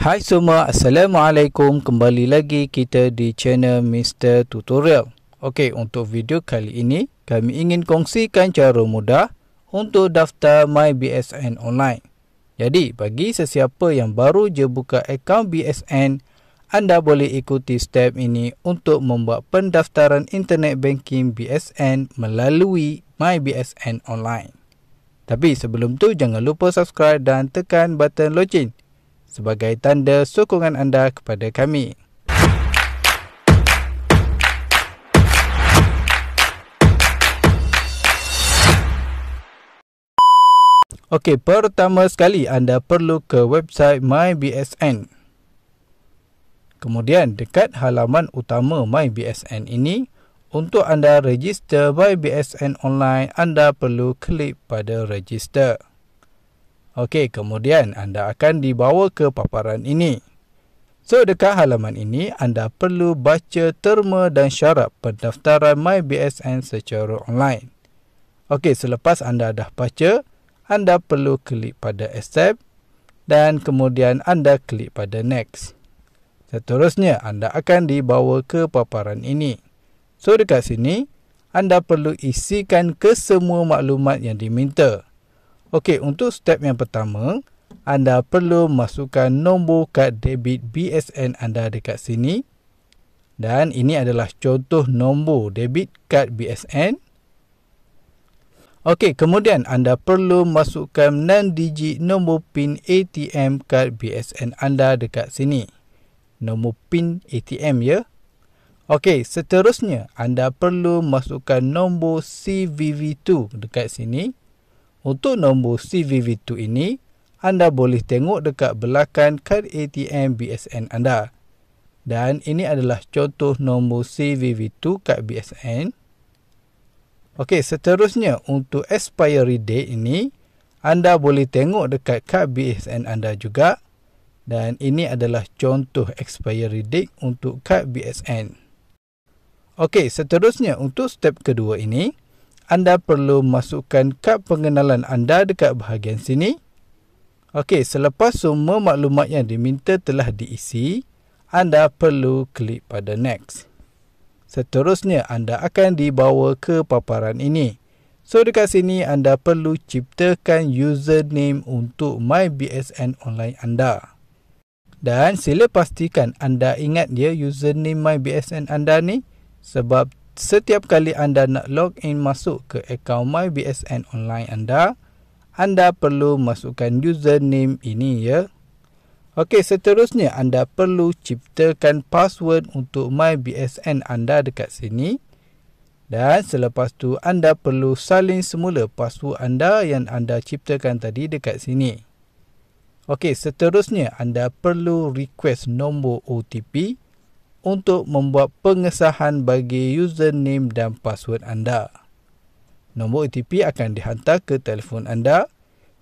Hai semua, Assalamualaikum. Kembali lagi kita di channel Mr. Tutorial. Okey, untuk video kali ini, kami ingin kongsikan cara mudah untuk daftar MyBSN online. Jadi, bagi sesiapa yang baru je buka akaun BSN, anda boleh ikuti step ini untuk membuat pendaftaran internet banking BSN melalui MyBSN online. Tapi sebelum tu, jangan lupa subscribe dan tekan button loceng sebagai tanda sokongan anda kepada kami. Okey, pertama sekali anda perlu ke website MyBSN. Kemudian dekat halaman utama MyBSN ini, untuk anda register MyBSN online, anda perlu klik pada register. Okey, kemudian anda akan dibawa ke paparan ini. So, dekat halaman ini, anda perlu baca terma dan syarat pendaftaran MyBSN secara online. Okey, selepas anda dah baca, anda perlu klik pada accept dan kemudian anda klik pada next. Seterusnya, anda akan dibawa ke paparan ini. So, dekat sini, anda perlu isikan kesemua maklumat yang diminta. Okey, untuk step yang pertama, anda perlu masukkan nombor kad debit BSN anda dekat sini. Dan ini adalah contoh nombor debit kad BSN. Okey, kemudian anda perlu masukkan 6 digit nombor PIN ATM kad BSN anda dekat sini. Nombor PIN ATM ya. Okey, seterusnya anda perlu masukkan nombor CVV2 dekat sini. Untuk nombor CVV2 ini, anda boleh tengok dekat belakang kad ATM BSN anda. Dan ini adalah contoh nombor CVV2 kad BSN. Okey, seterusnya untuk expiry date ini, anda boleh tengok dekat kad BSN anda juga. Dan ini adalah contoh expiry date untuk kad BSN. Okey, seterusnya untuk step kedua ini, anda perlu masukkan kad pengenalan anda dekat bahagian sini. Okey, selepas semua maklumat yang diminta telah diisi, anda perlu klik pada next. Seterusnya, anda akan dibawa ke paparan ini. So, dekat sini anda perlu ciptakan username untuk MyBSN online anda. Dan sila pastikan anda ingat dia username MyBSN anda ni sebab setiap kali anda nak log in masuk ke akaun MyBSN online anda, anda perlu masukkan username ini ya. Okey, seterusnya anda perlu ciptakan password untuk MyBSN anda dekat sini. Dan selepas tu anda perlu salin semula password anda yang anda ciptakan tadi dekat sini. Okey, seterusnya anda perlu request nombor OTP untuk membuat pengesahan bagi username dan password anda. Nombor OTP akan dihantar ke telefon anda.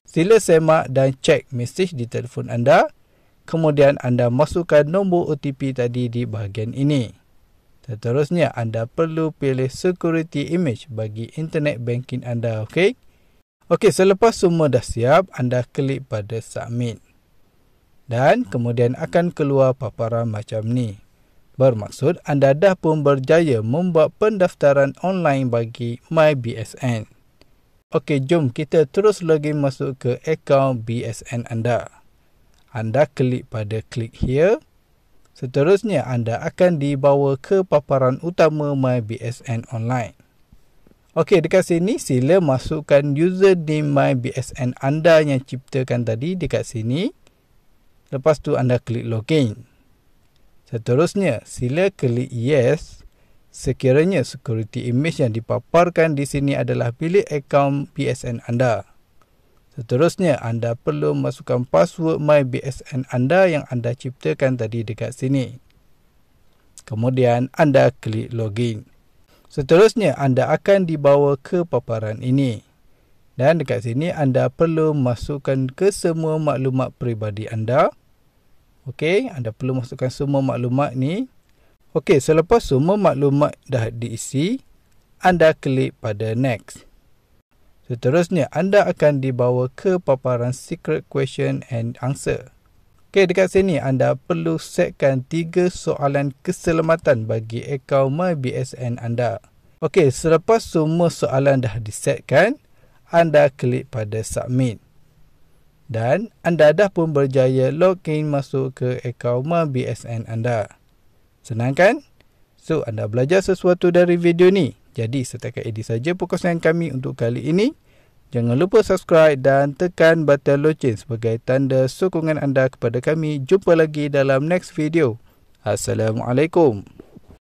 Sila semak dan cek mesej di telefon anda. Kemudian anda masukkan nombor OTP tadi di bahagian ini. Seterusnya anda perlu pilih security image bagi internet banking anda, okey? Okey, selepas semua dah siap, anda klik pada submit. Dan kemudian akan keluar paparan macam ni bermaksud anda dah pun berjaya membuat pendaftaran online bagi MyBSN. Okey, jom kita terus lagi masuk ke akaun BSN anda. Anda klik pada klik here. Seterusnya anda akan dibawa ke paparan utama MyBSN online. Okey, dekat sini sila masukkan user username MyBSN anda yang ciptakan tadi dekat sini. Lepas tu anda klik login. Seterusnya, sila klik yes sekiranya security image yang dipaparkan di sini adalah bilik akaun BSN anda. Seterusnya, anda perlu masukkan password My BSN anda yang anda ciptakan tadi dekat sini. Kemudian, anda klik login. Seterusnya, anda akan dibawa ke paparan ini. Dan dekat sini, anda perlu masukkan ke semua maklumat peribadi anda. Okey, anda perlu masukkan semua maklumat ni. Okey, selepas semua maklumat dah diisi, anda klik pada next. Seterusnya, anda akan dibawa ke paparan secret question and answer. Okey, dekat sini anda perlu setkan tiga soalan keselamatan bagi akaun MyBSN anda. Okey, selepas semua soalan dah disetkan, anda klik pada submit dan anda dah pun berjaya login masuk ke akaun BSN anda. Senang kan? So, anda belajar sesuatu dari video ni. Jadi, setakat ini saja perkongsian kami untuk kali ini. Jangan lupa subscribe dan tekan butang lonceng sebagai tanda sokongan anda kepada kami. Jumpa lagi dalam next video. Assalamualaikum.